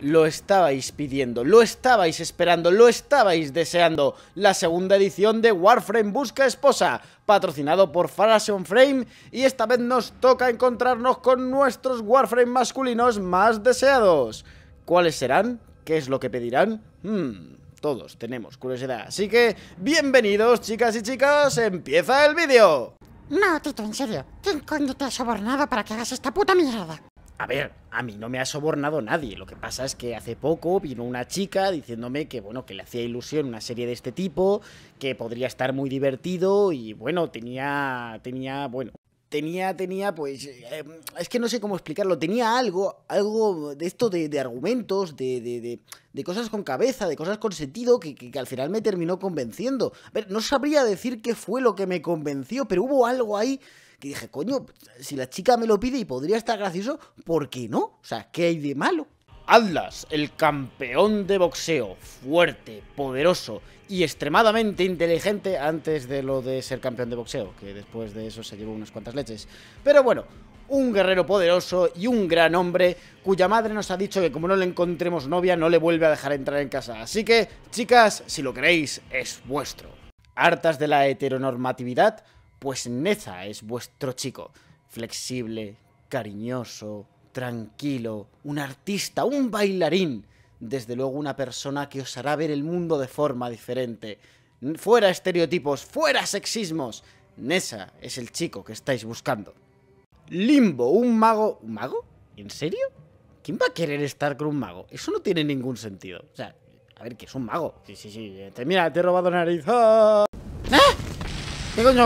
Lo estabais pidiendo, lo estabais esperando, lo estabais deseando. La segunda edición de Warframe Busca Esposa, patrocinado por on Frame, y esta vez nos toca encontrarnos con nuestros Warframe masculinos más deseados. ¿Cuáles serán? ¿Qué es lo que pedirán? Hmm, todos tenemos curiosidad. Así que, bienvenidos chicas y chicas, empieza el vídeo. No, Tito, en serio, ¿quién coño te ha sobornado para que hagas esta puta mierda? A ver, a mí no me ha sobornado nadie. Lo que pasa es que hace poco vino una chica diciéndome que bueno, que le hacía ilusión una serie de este tipo, que podría estar muy divertido y bueno, tenía tenía, bueno, tenía, tenía, pues, eh, es que no sé cómo explicarlo, tenía algo, algo de esto de, argumentos, de, de, cosas con cabeza, de cosas con sentido, que, que, al final me terminó convenciendo. A ver, no sabría decir qué fue lo que me convenció, pero hubo algo ahí y dije, coño, si la chica me lo pide y podría estar gracioso, ¿por qué no? O sea, ¿qué hay de malo? Atlas, el campeón de boxeo, fuerte, poderoso y extremadamente inteligente antes de lo de ser campeón de boxeo, que después de eso se llevó unas cuantas leches. Pero bueno, un guerrero poderoso y un gran hombre cuya madre nos ha dicho que como no le encontremos novia no le vuelve a dejar entrar en casa. Así que, chicas, si lo queréis, es vuestro. Hartas de la heteronormatividad, pues Neza es vuestro chico. Flexible, cariñoso, tranquilo, un artista, un bailarín. Desde luego una persona que os hará ver el mundo de forma diferente. Fuera estereotipos, fuera sexismos. Nessa es el chico que estáis buscando. Limbo, un mago... ¿Un mago? ¿En serio? ¿Quién va a querer estar con un mago? Eso no tiene ningún sentido. O sea, a ver, que es un mago. Sí, sí, sí. mira, te he robado nariz. ¡Ah! ¿Qué aquí?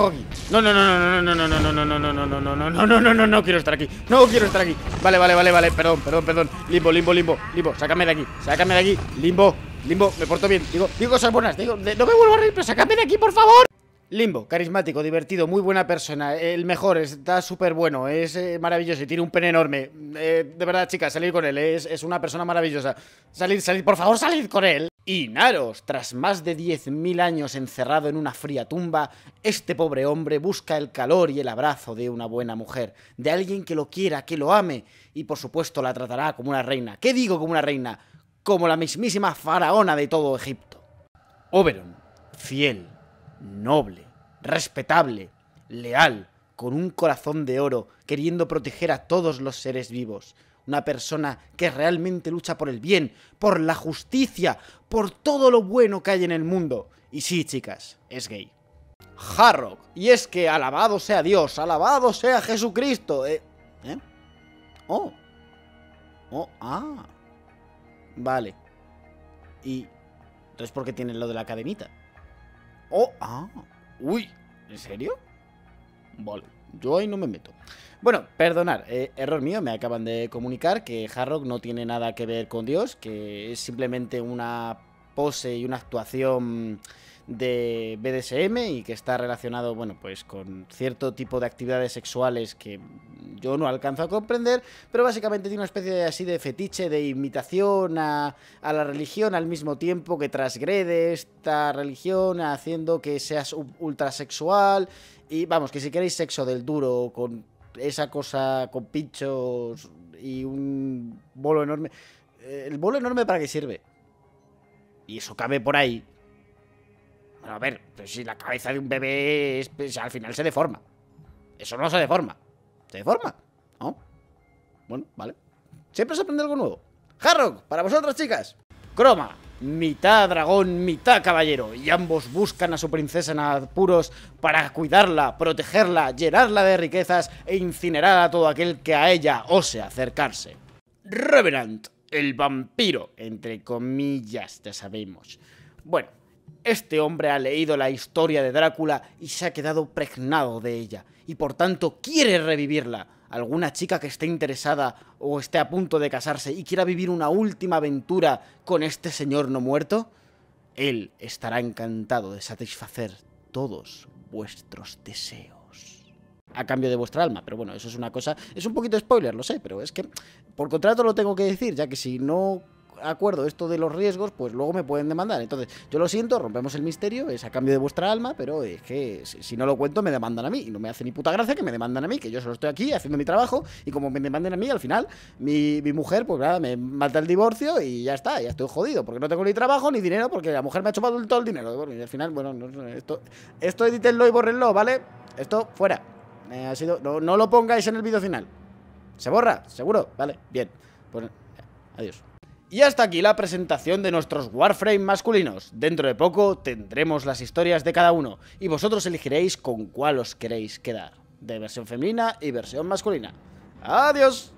No, no, no, no, no, no, no, no, no, no, no, no, no, no, no, no, no, no, no, no quiero estar aquí. No quiero estar aquí. Vale, vale, vale, vale. Perdón, perdón, perdón. Limbo, limbo, limbo, limbo. Sácame de aquí. Sácame de aquí. Limbo, limbo. Me porto bien. Digo, digo cosas buenas. Digo, no me vuelvo a reír, pero sácame de aquí, por favor. Limbo, carismático, divertido, muy buena persona, el mejor, está súper bueno, es maravilloso y tiene un pene enorme. de verdad, chicas, salir con él, es, es una persona maravillosa. Salid, salid, por favor, salid con él. Y Naros, tras más de 10.000 años encerrado en una fría tumba, este pobre hombre busca el calor y el abrazo de una buena mujer, de alguien que lo quiera, que lo ame, y por supuesto la tratará como una reina. ¿Qué digo como una reina? Como la mismísima faraona de todo Egipto. Oberon, fiel, noble, respetable, leal, con un corazón de oro, queriendo proteger a todos los seres vivos una persona que realmente lucha por el bien, por la justicia, por todo lo bueno que hay en el mundo. Y sí, chicas, es gay. Harrock. Y es que alabado sea Dios, alabado sea Jesucristo. ¿Eh? ¿eh? Oh. Oh, ah. Vale. Y... Entonces, ¿por qué tienen lo de la cadenita? Oh, ah. Uy. ¿En serio? Vale. Yo ahí no me meto. Bueno, perdonar, eh, error mío, me acaban de comunicar que Harrock no tiene nada que ver con Dios, que es simplemente una pose y una actuación de BDSM y que está relacionado, bueno, pues con cierto tipo de actividades sexuales que yo no alcanzo a comprender, pero básicamente tiene una especie de, así de fetiche, de imitación a, a la religión al mismo tiempo que transgrede esta religión haciendo que seas ultrasexual y vamos, que si queréis sexo del duro con esa cosa con pinchos y un bolo enorme. Eh, ¿El bolo enorme para qué sirve? Y eso cabe por ahí. Bueno, a ver, si la cabeza de un bebé pues, al final se deforma. Eso no se deforma. ¿De forma? ¿no? Bueno, vale. Siempre se aprende algo nuevo. Harrock, para vosotras chicas. Croma, mitad dragón, mitad caballero, y ambos buscan a su princesa en apuros para cuidarla, protegerla, llenarla de riquezas e incinerar a todo aquel que a ella ose acercarse. Reverend, el vampiro, entre comillas, te sabemos. Bueno, este hombre ha leído la historia de Drácula y se ha quedado pregnado de ella, y por tanto quiere revivirla. Alguna chica que esté interesada o esté a punto de casarse y quiera vivir una última aventura con este señor no muerto, él estará encantado de satisfacer todos vuestros deseos. A cambio de vuestra alma, pero bueno, eso es una cosa... Es un poquito spoiler, lo sé, pero es que por contrato lo tengo que decir, ya que si no acuerdo esto de los riesgos, pues luego me pueden demandar. Entonces, yo lo siento, rompemos el misterio, es a cambio de vuestra alma, pero es que si no lo cuento me demandan a mí. Y no me hace ni puta gracia que me demandan a mí, que yo solo estoy aquí haciendo mi trabajo y como me demanden a mí, al final mi, mujer, pues nada, me mata el divorcio y ya está, ya estoy jodido, porque no tengo ni trabajo ni dinero, porque la mujer me ha chupado todo el dinero. y al final, bueno, esto, esto edítenlo y bórrenlo, ¿vale? Esto fuera. Eh, ha sido, no, no lo pongáis en el vídeo final. ¿Se borra? ¿Seguro? Vale, bien. Pues eh, adiós. Y hasta aquí la presentación de nuestros Warframe masculinos. Dentro de poco tendremos las historias de cada uno y vosotros elegiréis con cuál os queréis quedar, de versión femenina y versión masculina. ¡Adiós!